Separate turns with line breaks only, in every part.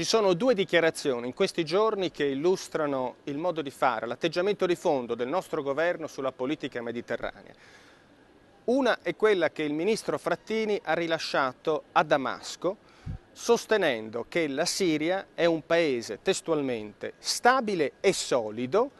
Ci sono due dichiarazioni in questi giorni che illustrano il modo di fare, l'atteggiamento di fondo del nostro governo sulla politica mediterranea. Una è quella che il ministro Frattini ha rilasciato a Damasco sostenendo che la Siria è un paese testualmente stabile e solido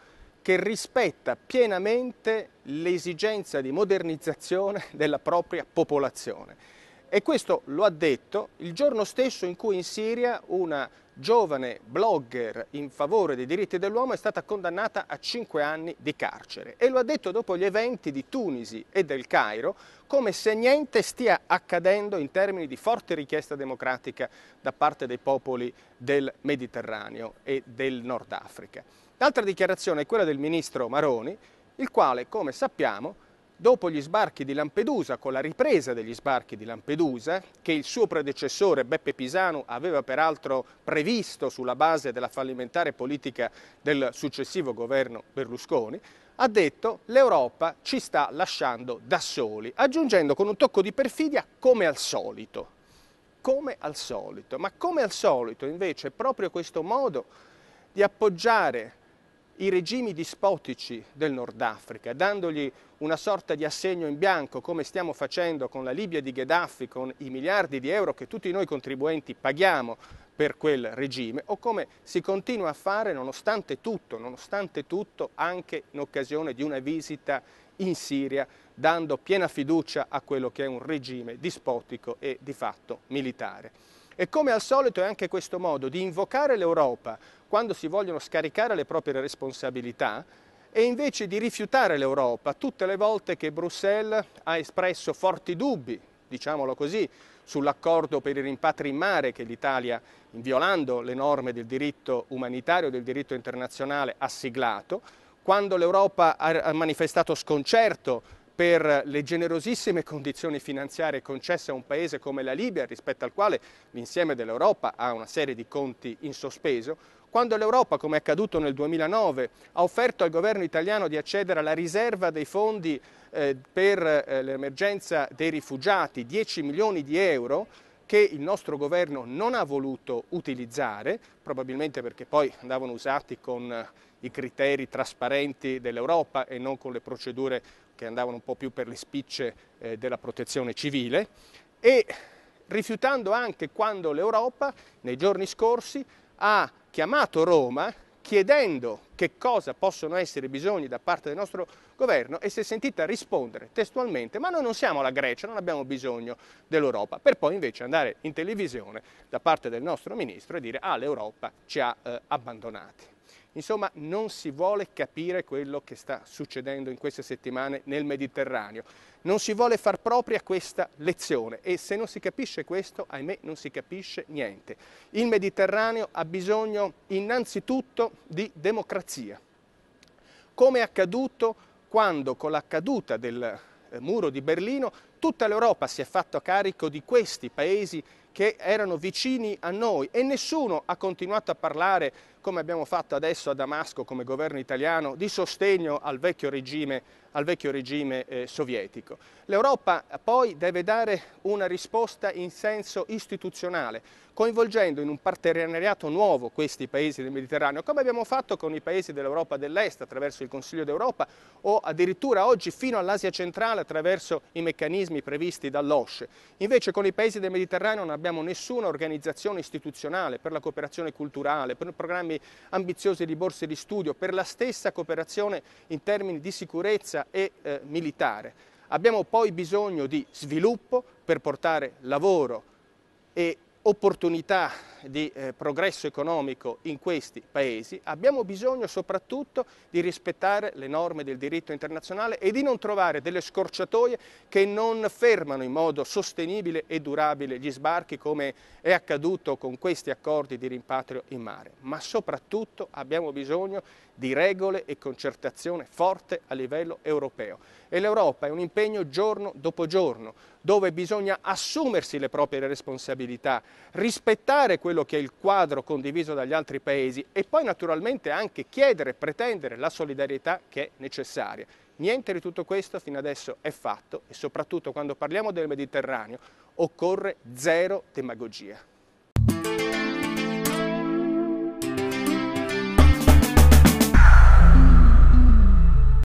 che rispetta pienamente l'esigenza di modernizzazione della propria popolazione. E questo lo ha detto il giorno stesso in cui in Siria una giovane blogger in favore dei diritti dell'uomo è stata condannata a 5 anni di carcere. E lo ha detto dopo gli eventi di Tunisi e del Cairo, come se niente stia accadendo in termini di forte richiesta democratica da parte dei popoli del Mediterraneo e del Nord Africa. L'altra dichiarazione è quella del ministro Maroni, il quale, come sappiamo, dopo gli sbarchi di Lampedusa, con la ripresa degli sbarchi di Lampedusa, che il suo predecessore Beppe Pisano aveva peraltro previsto sulla base della fallimentare politica del successivo governo Berlusconi, ha detto l'Europa ci sta lasciando da soli, aggiungendo con un tocco di perfidia come al solito. Come al solito, ma come al solito invece proprio questo modo di appoggiare i regimi dispotici del Nord Africa, dandogli una sorta di assegno in bianco, come stiamo facendo con la Libia di Gheddafi, con i miliardi di euro che tutti noi contribuenti paghiamo per quel regime, o come si continua a fare nonostante tutto, nonostante tutto anche in occasione di una visita in Siria, dando piena fiducia a quello che è un regime dispotico e di fatto militare. E come al solito è anche questo modo di invocare l'Europa quando si vogliono scaricare le proprie responsabilità e invece di rifiutare l'Europa tutte le volte che Bruxelles ha espresso forti dubbi, diciamolo così, sull'accordo per i rimpatri in mare che l'Italia, violando le norme del diritto umanitario e del diritto internazionale, ha siglato, quando l'Europa ha manifestato sconcerto per le generosissime condizioni finanziarie concesse a un paese come la Libia, rispetto al quale l'insieme dell'Europa ha una serie di conti in sospeso, quando l'Europa, come è accaduto nel 2009, ha offerto al governo italiano di accedere alla riserva dei fondi eh, per eh, l'emergenza dei rifugiati, 10 milioni di euro, che il nostro governo non ha voluto utilizzare, probabilmente perché poi andavano usati con eh, i criteri trasparenti dell'Europa e non con le procedure che andavano un po' più per le spicce eh, della protezione civile e rifiutando anche quando l'Europa nei giorni scorsi ha chiamato Roma chiedendo che cosa possono essere i bisogni da parte del nostro governo e si è sentita rispondere testualmente ma noi non siamo la Grecia, non abbiamo bisogno dell'Europa, per poi invece andare in televisione da parte del nostro ministro e dire ah l'Europa ci ha eh, abbandonati. Insomma, non si vuole capire quello che sta succedendo in queste settimane nel Mediterraneo. Non si vuole far propria questa lezione e se non si capisce questo, ahimè, non si capisce niente. Il Mediterraneo ha bisogno innanzitutto di democrazia. Come è accaduto quando con la caduta del eh, muro di Berlino, tutta l'Europa si è fatta carico di questi paesi che erano vicini a noi e nessuno ha continuato a parlare come abbiamo fatto adesso a Damasco come governo italiano, di sostegno al vecchio regime, al vecchio regime eh, sovietico. L'Europa eh, poi deve dare una risposta in senso istituzionale, coinvolgendo in un partenariato nuovo questi paesi del Mediterraneo, come abbiamo fatto con i paesi dell'Europa dell'Est attraverso il Consiglio d'Europa o addirittura oggi fino all'Asia centrale attraverso i meccanismi previsti dall'OSCE. Invece con i paesi del Mediterraneo non abbiamo nessuna organizzazione istituzionale per la cooperazione culturale, per programmi programmi ambiziosi di borse di studio, per la stessa cooperazione in termini di sicurezza e eh, militare. Abbiamo poi bisogno di sviluppo per portare lavoro e opportunità di eh, progresso economico in questi paesi, abbiamo bisogno soprattutto di rispettare le norme del diritto internazionale e di non trovare delle scorciatoie che non fermano in modo sostenibile e durabile gli sbarchi come è accaduto con questi accordi di rimpatrio in mare, ma soprattutto abbiamo bisogno di regole e concertazione forte a livello europeo. E l'Europa è un impegno giorno dopo giorno, dove bisogna assumersi le proprie responsabilità, rispettare quello che è il quadro condiviso dagli altri paesi e poi naturalmente anche chiedere, e pretendere la solidarietà che è necessaria. Niente di tutto questo fino adesso è fatto e soprattutto quando parliamo del Mediterraneo occorre zero demagogia.